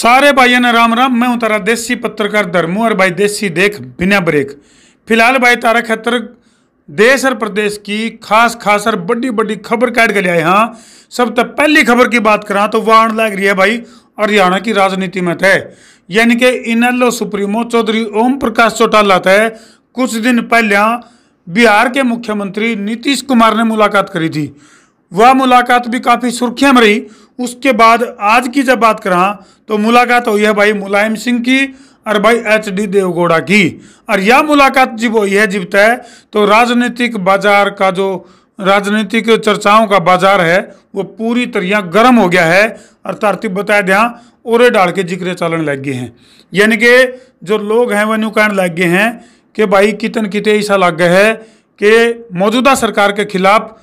सारे भाइयों ने राम राम मैं हूं तारा देसी पत्रकार धर्मू और भाई देसी देख बिना ब्रेक फिलहाल भाई तारा खतर देश और प्रदेश की खास खास और बड़ी बड़ी खबर काट के लिए हाँ सब तक तो पहली खबर की बात करा तो वह लग रही है भाई हरियाणा की राजनीति में थे यानी कि इनलो सुप्रीमो चौधरी ओम प्रकाश चौटाला थे कुछ दिन पहले बिहार के मुख्यमंत्री नीतीश कुमार ने मुलाकात करी थी वह मुलाकात भी काफ़ी सुर्खियां में रही उसके बाद आज की जब बात करा तो मुलाकात हुई है भाई मुलायम सिंह की और भाई एच डी देवगौड़ा की और यह मुलाकात जब हुई है जब है तो राजनीतिक बाजार का जो राजनीतिक चर्चाओं का बाजार है वो पूरी तरह गर्म हो गया है और तार्तिक बताया दिया ओरे डाल के जिक्र चलने लग गए हैं यानी कि जो लोग हैं वह न्यू कहने लग गए हैं कि भाई कितन कितने ऐसा लग गया है कि मौजूदा सरकार के खिलाफ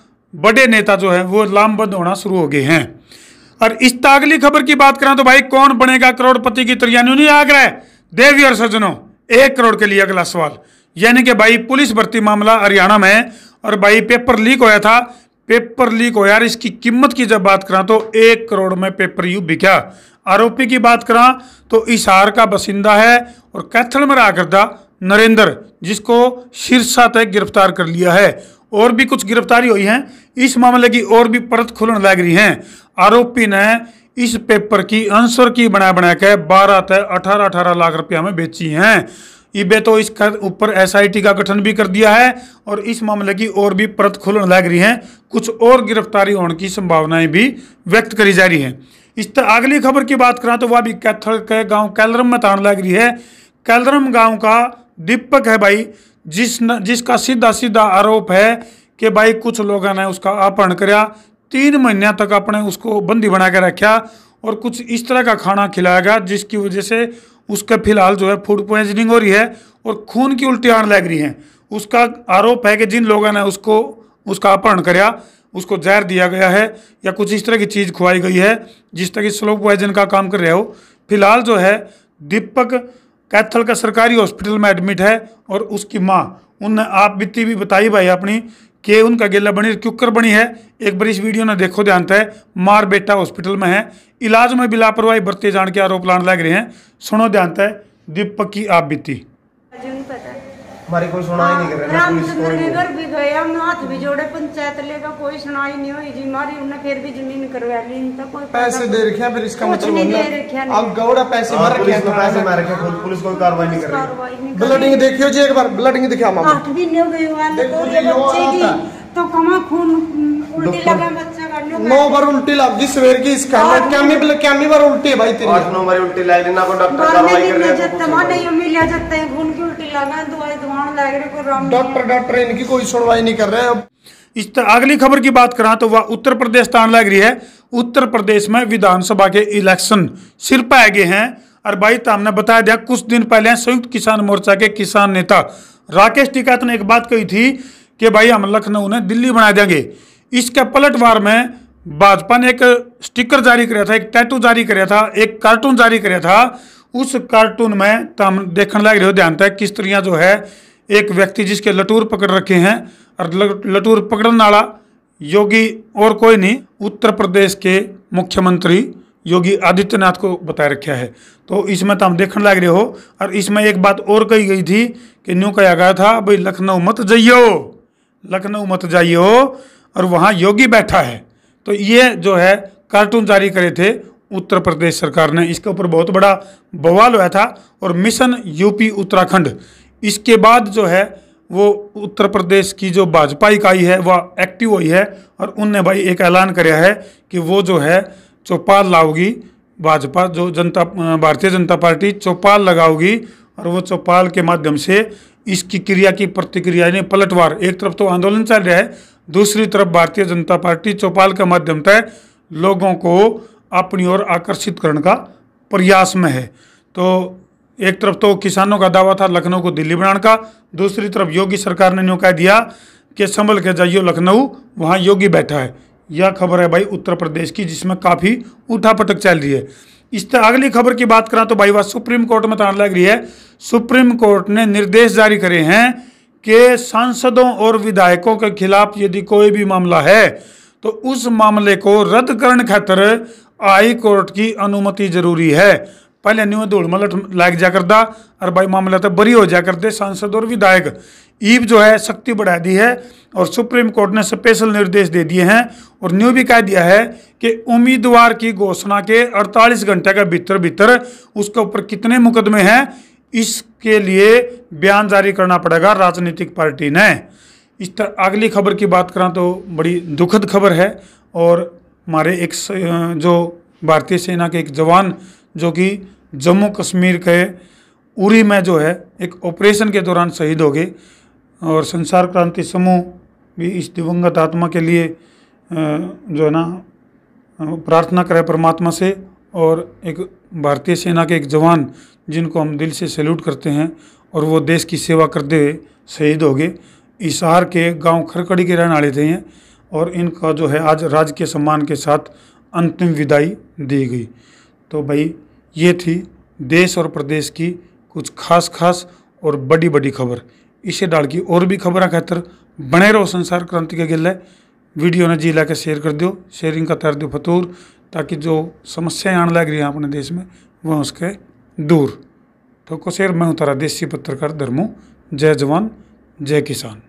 बड़े नेता जो हैं वो लामबंद होना शुरू हो गए हैं और इस अगली खबर की बात करें तो भाई कौन बनेगा करोड़पति की तो यानी आगरा देवी और सज्जनों एक करोड़ के लिए अगला सवाल यानी कि भाई पुलिस भर्ती मामला हरियाणा में और भाई पेपर लीक होया था पेपर लीक हो यार इसकी कीमत की जब बात करा तो एक करोड़ में पेपर यू बिका आरोपी की बात करा तो इशार का बसिंदा है और कैथल में करता नरेंद्र जिसको शीर्षा तक गिरफ्तार कर लिया है और भी कुछ गिरफ्तारी हुई है इस मामले की और भी परत खुलन लग रही है आरोपी ने इस पेपर की आंसर की बना बना के बारह तय अठारह अठारह लाख रुपया में बेची हैं इबे तो इसका ऊपर एसआईटी का गठन भी कर दिया है और इस मामले की और भी परत खुलन लग रही है कुछ और गिरफ्तारी होने की संभावनाएं भी व्यक्त करी जा रही हैं इस तरह अगली खबर की बात करें तो वह भी कैथल के गांव कैलरम में तान लग रही है कैलरम गांव का दीपक है भाई जिस न, जिसका सीधा सीधा आरोप है कि भाई कुछ लोगों ने उसका अपहरण कराया तीन महीने तक अपने उसको बंदी बना के रखा और कुछ इस तरह का खाना खिलाया गया जिसकी वजह से उसके फिलहाल जो है फूड पॉइजनिंग हो रही है और खून की उल्टियाँ लग रही हैं उसका आरोप है कि जिन लोगों ने उसको उसका अपहरण कराया उसको जहर दिया गया है या कुछ इस तरह की चीज़ खुआई गई है जिस तरह की स्लो पॉइजन का काम कर रहे हो फिलहाल जो है दीपक कैथल का सरकारी हॉस्पिटल में एडमिट है और उसकी माँ उनने आप बीती भी बताई भाई अपनी कि उनका गेला बनी क्यूकर बनी है एक बार इस वीडियो ने देखो ध्यान है मार बेटा हॉस्पिटल में है इलाज में भी लापरवाही बरते जान के आरोप लाने लग रहे हैं सुनो ध्यान है दीपक की आप बीती हमारी कोई सुनाई नहीं कर रहा पुलिस को घर भी गए हम हाथ भी जोड़े पंचायत लेगा कोई सुनाई नहीं हुई जी मारी उन्हें फिर भी जमीन करवा ली इनका तो कोई पैसे दे रखे हैं फिर इसका मतलब नहीं होगा अब गौड़ा पैसे हाँ, मार रखे हैं पैसे मार रखे हैं पुलिस कोई कार्रवाई नहीं कर रही ब्लडिंग देखियो जी एक बार ब्लडिंग दिखा मामा आठ भी नहीं हुई वाले को तो बच्चे की तो कमा खून उल्टी लगा बच्चा का नौ बार उल्टी लग जिस सवेर की इसका क्या मी क्या मी बार उल्टी है भाई तेरी आठ नौ बार उल्टी लग रही ना को डॉक्टर कार्रवाई कर रहे हैं जब तक नहीं मिला जब तक खून की उल्टी लगा दवाई डॉक्टर डॉक्टर इनकी कोई सुनवाई नहीं कर रहे अब इस तरह अगली खबर की बात करा तो वह उत्तर प्रदेश तान लग रही है उत्तर प्रदेश में विधानसभा के इलेक्शन सिर पर आ गए हैं और भाई तो हमने बताया दिया कुछ दिन पहले संयुक्त किसान मोर्चा के किसान नेता राकेश टिकात ने एक बात कही थी कि भाई हम लखनऊ ने दिल्ली बना देंगे इसके पलटवार में भाजपा ने एक स्टिकर जारी कराया था एक टैटू जारी कराया था एक कार्टून जारी कराया था उस कार्टून में तो हम देखने लग रहे ध्यान तक किस तरह जो है एक व्यक्ति जिसके लटूर पकड़ रखे हैं और लटूर पकड़ने वाला योगी और कोई नहीं उत्तर प्रदेश के मुख्यमंत्री योगी आदित्यनाथ को बताए रखा है तो इसमें तो हम देखने लग रहे हो और इसमें एक बात और कही गई थी कि न्यू कहा गया था भाई लखनऊ मत जाइयो लखनऊ मत जाइयो और वहाँ योगी बैठा है तो ये जो है कार्टून जारी करे थे उत्तर प्रदेश सरकार ने इसके ऊपर बहुत बड़ा बवाल हुआ था और मिशन यूपी उत्तराखंड इसके बाद जो है वो उत्तर प्रदेश की जो भाजपा इकाई है वह एक्टिव हुई है और उनने भाई एक ऐलान कराया है कि वो जो है चौपाल लाओगी भाजपा जो जनता भारतीय जनता पार्टी चौपाल लगाओगी और वो चौपाल के माध्यम से इसकी क्रिया की प्रतिक्रिया ने पलटवार एक तरफ तो आंदोलन चल रहा है दूसरी तरफ भारतीय जनता पार्टी चौपाल के माध्यम से लोगों को अपनी ओर आकर्षित करने का प्रयास में है तो एक तरफ तो किसानों का दावा था लखनऊ को दिल्ली बनाने का दूसरी तरफ योगी सरकार ने नौका दिया कि संभल के जाइयो लखनऊ वहाँ योगी बैठा है यह खबर है भाई उत्तर प्रदेश की जिसमें काफ़ी उठापटक चल रही है इस तरह अगली खबर की बात करें तो भाई वह सुप्रीम कोर्ट में तार लग रही है सुप्रीम कोर्ट ने निर्देश जारी करे हैं कि सांसदों और विधायकों के खिलाफ यदि कोई भी मामला है तो उस मामले को रद्द करने खातर हाई कोर्ट की अनुमति जरूरी है पहले न्यू धूल मलट लाग जा करदा और भाई मामला तो बरी हो जा करते सांसद और विधायक ईब जो है शक्ति बढ़ा दी है और सुप्रीम कोर्ट ने स्पेशल निर्देश दे दिए हैं और न्यू भी कह दिया है कि उम्मीदवार की घोषणा के 48 घंटे के भीतर भीतर उसके ऊपर कितने मुकदमे हैं इसके लिए बयान जारी करना पड़ेगा राजनीतिक पार्टी ने इस तरह अगली खबर की बात करें तो बड़ी दुखद खबर है और हमारे एक जो भारतीय सेना के एक जवान जो कि जम्मू कश्मीर के उरी में जो है एक ऑपरेशन के दौरान शहीद हो गए और संसार क्रांति समूह भी इस दिवंगत आत्मा के लिए जो है ना प्रार्थना करे परमात्मा से और एक भारतीय सेना के एक जवान जिनको हम दिल से सैल्यूट करते हैं और वो देश की सेवा करते हुए शहीद हो गए इसहार के गांव खरकड़ी के रहने वाले थे हैं और इनका जो है आज के सम्मान के साथ अंतिम विदाई दी गई तो भाई ये थी देश और प्रदेश की कुछ खास खास और बड़ी बड़ी खबर इसे डाल की और भी खबर खातर बने रहो संसार क्रांति के गिले वीडियो ने जी ला शेयर कर दो शेयरिंग का तैर दो फतूर ताकि जो समस्याएं आने लग रही हैं अपने देश में वह उसके दूर ठोको तो कुशेर मैं उतारा देसी पत्रकार धर्मों जय जवान जय किसान